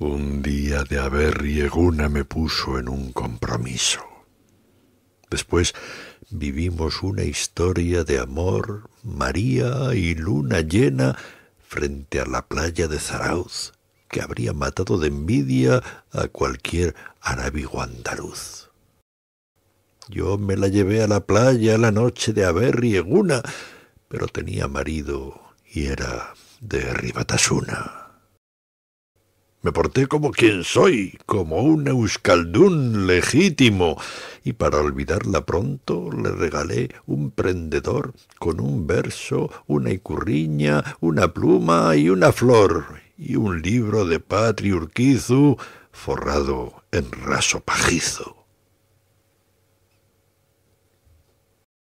Un día de haber me puso en un compromiso. Después vivimos una historia de amor, María y luna llena frente a la playa de Zarauz, que habría matado de envidia a cualquier arábigo andaluz. Yo me la llevé a la playa la noche de haber pero tenía marido y era de Ribatasuna. Me porté como quien soy, como un euskaldún legítimo, y para olvidarla pronto le regalé un prendedor con un verso, una icurriña, una pluma y una flor, y un libro de patriurquizu forrado en raso pajizo.